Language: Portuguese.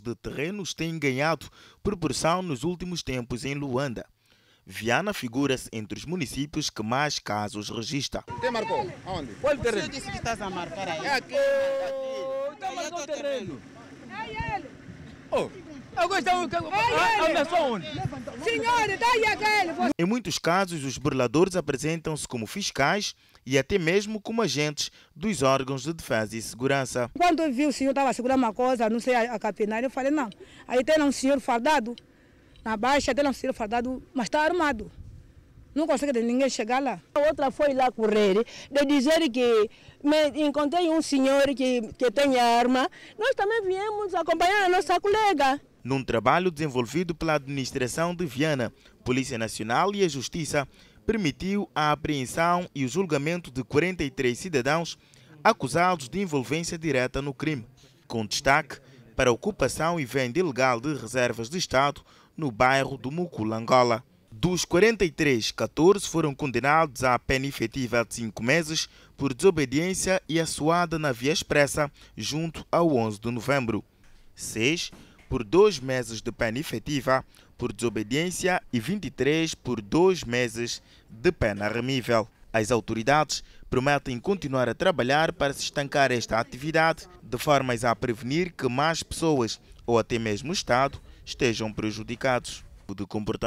de terrenos têm ganhado proporção nos últimos tempos em Luanda. Viana figura-se entre os municípios que mais casos registra. Quem marcou? Onde? Qual o terreno? O disse que estás a marcar aí. É aqui. Está marcando o terreno. É ele. Oh. Eu gostava que é Senhora, daí tá aquele. Você... Em muitos casos, os burladores apresentam-se como fiscais e até mesmo como agentes dos órgãos de defesa e segurança. Quando eu vi o senhor estava segurando uma coisa, não sei, a capinar, eu falei, não. Aí tem um senhor fardado, na baixa, tem um senhor fardado, mas está armado. Não consegue ninguém chegar lá. A outra foi lá correr, de dizer que me encontrei um senhor que, que tem arma. Nós também viemos acompanhar a nossa colega num trabalho desenvolvido pela administração de Viana, Polícia Nacional e a Justiça, permitiu a apreensão e o julgamento de 43 cidadãos acusados de envolvência direta no crime, com destaque para a ocupação e venda ilegal de reservas de Estado no bairro do Mucula, Angola. Dos 43, 14 foram condenados à pena efetiva de 5 meses por desobediência e assuada na via expressa junto ao 11 de novembro. 6 por dois meses de pena efetiva por desobediência e 23 por dois meses de pena remível. As autoridades prometem continuar a trabalhar para se estancar esta atividade, de formas a prevenir que mais pessoas ou até mesmo o Estado estejam prejudicados. O comportamento